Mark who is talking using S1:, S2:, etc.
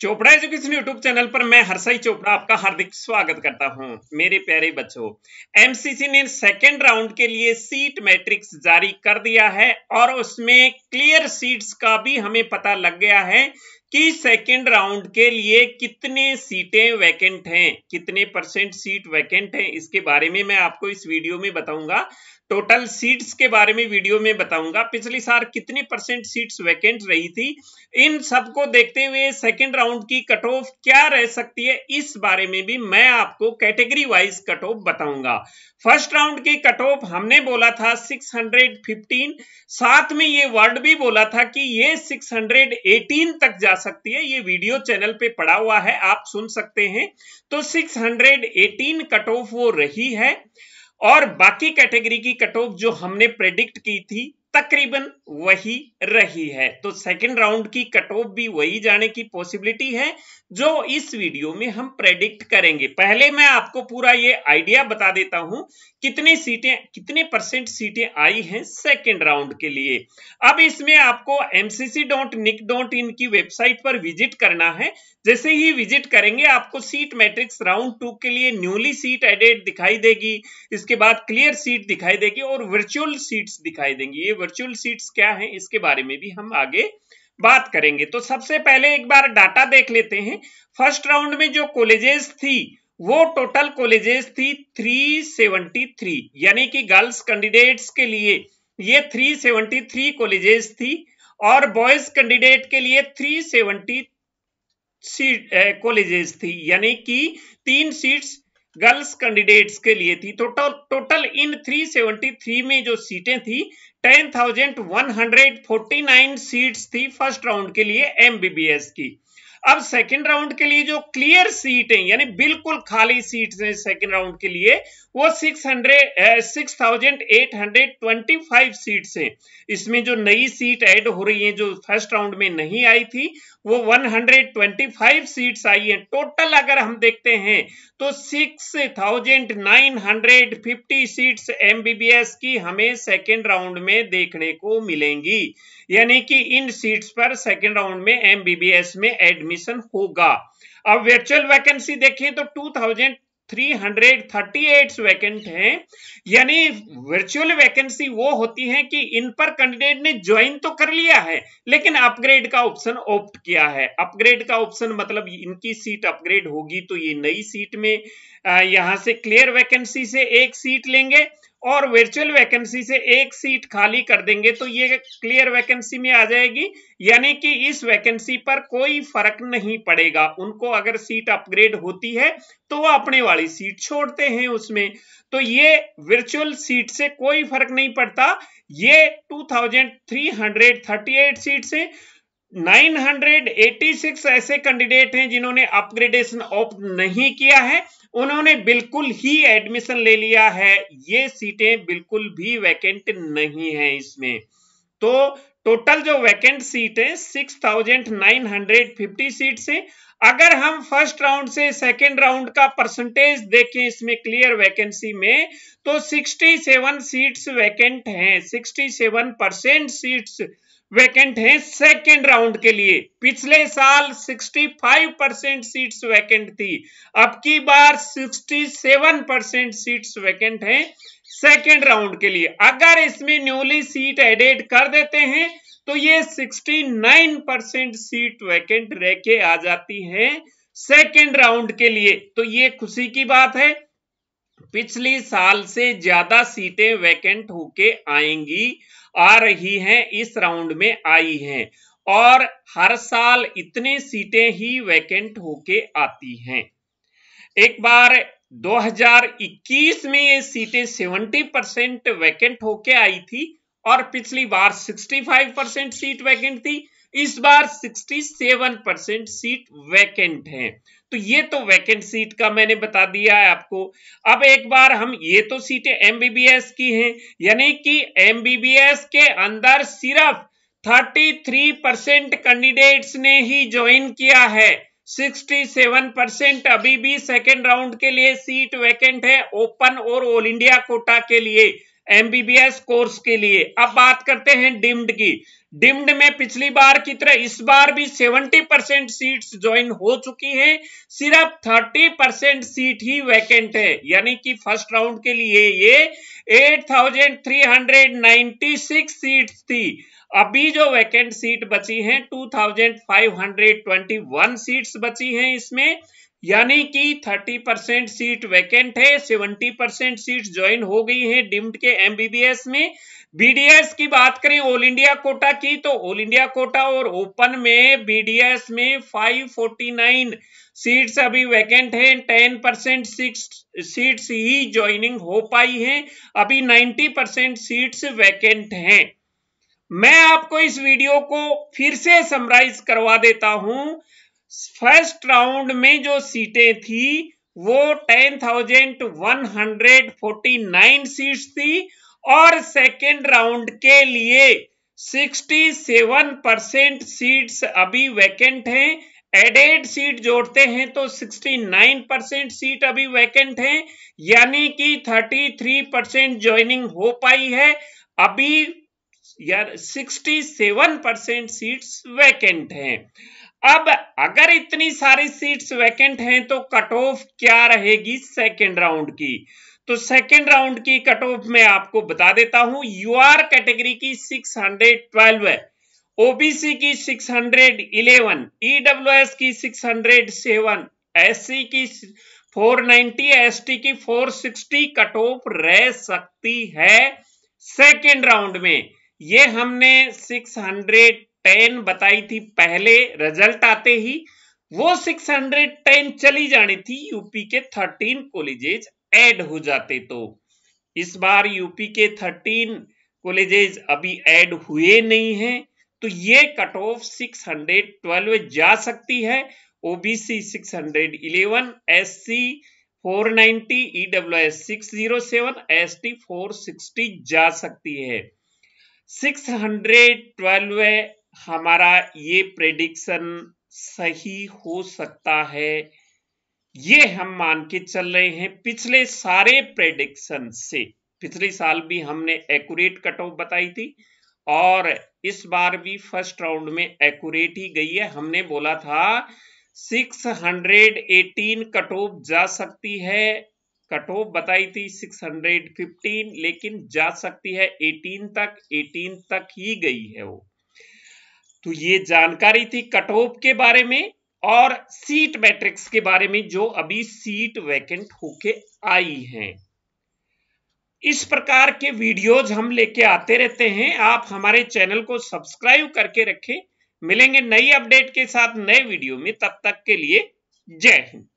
S1: Chopra education YouTube channel पर मैं हरसाई चोपड़ा आपका हार्दिक स्वागत करता हूं मेरे प्यारे बच्चों एमसीसी ने सेकेंड राउंड के लिए सीट मैट्रिक्स जारी कर दिया है और उसमें क्लियर सीट्स का भी हमें पता लग गया है कि सेकेंड राउंड के लिए कितने सीटें वैकेंट हैं कितने परसेंट सीट वैकेंट हैं इसके बारे में मैं आपको इस वीडियो में बताऊंगा टोटल सीट्स के बारे में वीडियो में बताऊंगा पिछली साल कितनी परसेंट सीट्स वैकेंट रही थी इन सबको देखते हुए सेकंड राउंड की कट ऑफ क्या रह सकती है इस बारे में भी मैं आपको कैटेगरी वाइज कट ऑफ बताऊंगा फर्स्ट राउंड की कट ऑफ हमने बोला था 615 साथ में ये वर्ड भी बोला था कि ये 618 तक जा सकती है ये वीडियो चैनल पे पड़ा हुआ है आप सुन सकते हैं तो सिक्स कट ऑफ वो रही है और बाकी कैटेगरी की कट ऑफ जो हमने प्रेडिक्ट की थी तकरीबन वही रही है तो सेकंड राउंड की कट ऑफ भी वही जाने की पॉसिबिलिटी है जो इस वीडियो में हम प्रेडिक्ट करेंगे पहले मैं आपको पूरा ये आइडिया बता देता हूं कितने सीटें कितने परसेंट सीटें आई हैं सेकंड राउंड के लिए अब इसमें आपको MCC dot nic dot in की वेबसाइट पर विजिट करना है जैसे ही विजिट करेंगे आपको सीट मैट्रिक्स राउंड टू के लिए न्यूली सीट एडेड दिखाई देगी इसके बाद क्लियर सीट दिखाई देगी और वर्चुअल सीट्स दिखाई देंगी ये वर्चुअल सीट्स क्या हैं इसके बारे में भी हम आगे बात करेंगे तो सबसे पहले एक बार डाटा देख लेते हैं फर्स्ट राउंड में जो कॉलेजेस थी वो टोटल कॉलेजेस थी 373 यानी कि गर्ल्स कैंडिडेट्स के लिए ये 373 कॉलेजेस थी और बॉयज कैंडिडेट के लिए 370 सीट कॉलेजेस थी यानी कि तीन सीट्स गर्ल्स कैंडिडेट्स के लिए थी तो टोटल इन 373 में जो सीटें थी 10,149 सीट्स थी फर्स्ट राउंड के लिए एमबीबीएस की अब सेकंड राउंड के लिए जो क्लियर सीट है यानी बिल्कुल खाली सीट है सेकंड राउंड के लिए वो 600 6825 सीट्स है इसमें जो नई सीट ऐड हो रही है जो फर्स्ट राउंड में नहीं आई थी वो 125 सीट्स आई है टोटल अगर हम देखते हैं तो 6950 सीट्स एमबीबीएस की हमें सेकेंड राउंड में देखने को मिलेंगी यानी कि इन सीट्स पर सेकेंड राउंड में एमबीबीएस में एडमिशन होगा अब वर्चुअल वैकेंसी देखें तो टू थाउजेंड 338 वैकेंट हैं यानी वर्चुअल वैकेंसी वो होती है कि इन पर कैंडिडेट ने ज्वाइन तो कर लिया है लेकिन अपग्रेड का ऑप्शन ऑप्ट किया है अपग्रेड का ऑप्शन मतलब इनकी सीट अपग्रेड होगी तो ये नई सीट में यहां से क्लियर वैकेंसी से एक सीट लेंगे और वर्चुअल वैकेंसी से एक सीट खाली कर देंगे तो ये क्लियर वैकेंसी में आ जाएगी यानी कि इस वैकेंसी पर कोई फर्क नहीं पड़ेगा उनको अगर सीट अपग्रेड होती है तो वह अपने वाली सीट छोड़ते हैं उसमें तो ये वर्चुअल सीट से कोई फर्क नहीं पड़ता ये 2338 सीट से 986 ऐसे कैंडिडेट हैं जिन्होंने अपग्रेडेशन ऑप्ट नहीं किया है उन्होंने बिल्कुल ही एडमिशन ले लिया है ये सीटें बिल्कुल भी वैकेंट नहीं है इसमें तो टोटल जो वैकेंट सीट है 6,950 सीट्स हैं अगर हम फर्स्ट राउंड से सेकेंड राउंड का परसेंटेज देखें इसमें क्लियर वैकेंसी में तो 67 सीट्स वैकेंट हैं 67 परसेंट सीट्स वैकेंट हैं सेकेंड राउंड के लिए पिछले साल 65 परसेंट सीट वैकेंट थी अब की बार 67 परसेंट सीट्स वैकेंट हैं सेकेंड राउंड के लिए अगर इसमें न्यूली सीट एडेड कर देते हैं तो ये 69 परसेंट सीट वैकेंट रह के आ जाती है सेकेंड राउंड के लिए तो ये खुशी की बात है पिछले साल से ज्यादा सीटें वैकेंट होके आएंगी आ रही हैं इस राउंड में आई हैं और हर साल इतने सीटें ही वैकेंट होके आती हैं एक बार 2021 में ये सीटें 70 परसेंट वैकेंट होके आई थी और पिछली बार 65 परसेंट सीट वैकेंट थी इस बार 67 परसेंट सीट वैकेंट है तो ये तो वैकेंट सीट का मैंने बता दिया है आपको अब एक बार हम ये तो सीटें एमबीबीएस की हैं यानी कि एमबीबीएस के अंदर सिर्फ 33 परसेंट कैंडिडेट्स ने ही ज्वाइन किया है 67 परसेंट अभी भी सेकेंड राउंड के लिए सीट वैकेंट है ओपन और ऑल इंडिया कोटा के लिए एमबीबीएस कोर्स के लिए अब बात करते हैं डिम्ड की डिम्ड में पिछली बार की तरह इस बार भी 70 परसेंट सीट ज्वाइन हो चुकी हैं सिर्फ 30 परसेंट सीट ही वैकेंट है यानी कि फर्स्ट राउंड के लिए ये 8,396 सीट्स थी अभी जो वैकेंट सीट बची हैं 2,521 सीट्स बची हैं इसमें यानी कि 30 परसेंट सीट वैकेंट है 70 परसेंट सीट ज्वाइन हो गई है डिम्ड के एमबीबीएस में बीडीएस की बात करें ऑल इंडिया कोटा की तो ऑल इंडिया कोटा और ओपन में बीडीएस में 549 सीट्स अभी वैकेंट है 10 परसेंट सिक्स सीट्स ही ज्वाइनिंग हो पाई है अभी 90 परसेंट सीट्स वैकेंट हैं मैं आपको इस वीडियो को फिर से समराइज करवा देता हूं फर्स्ट राउंड में जो सीटें थी वो 10,149 सीट्स थी और सेकेंड राउंड के लिए 67 परसेंट सीट्स अभी वैकेंट हैं एडेड सीट जोड़ते हैं तो 69 परसेंट सीट अभी वैकेंट हैं यानी कि 33 परसेंट ज्वाइनिंग हो पाई है अभी यार 67 परसेंट सीट्स वैकेंट हैं अब अगर इतनी सारी सीट्स वैकेंट हैं तो कट ऑफ क्या रहेगी सेकेंड राउंड की तो सेकेंड राउंड की कट ऑफ में आपको बता देता हूं यूआर कैटेगरी की 612 ट्वेल्व ओबीसी की 611 ईडब्ल्यूएस e की 607 एससी की 490 एसटी की 460 कट ऑफ रह सकती है सेकेंड राउंड में ये हमने हंड्रेड टेन बताई थी पहले रिजल्ट आते ही वो 610 चली जानी थी यूपी के 13 कॉलेजेज ऐड हो जाते तो इस बार यूपी के 13 कॉलेजेज अभी ऐड हुए नहीं हैं तो ये कट ऑफ 612 जा सकती है ओबीसी 611 एससी 490 ईडब्ल्यूएस 607 एसटी 460 जा सकती है 612 हमारा ये प्रेडिक्शन सही हो सकता है ये हम मान के चल रहे हैं पिछले सारे प्रेडिक्शन से पिछले साल भी हमने एक्यूरेट कट ऑफ बताई थी और इस बार भी फर्स्ट राउंड में एक्यूरेट ही गई है हमने बोला था 618 कट ऑफ जा सकती है कट ऑफ बताई थी 615 लेकिन जा सकती है 18 तक 18 तक ही गई है वो तो ये जानकारी थी कट ऑफ के बारे में और सीट मैट्रिक्स के बारे में जो अभी सीट वैकेंट होके आई हैं इस प्रकार के वीडियोज हम लेके आते रहते हैं आप हमारे चैनल को सब्सक्राइब करके रखें मिलेंगे नई अपडेट के साथ नए वीडियो में तब तक के लिए जय हिंद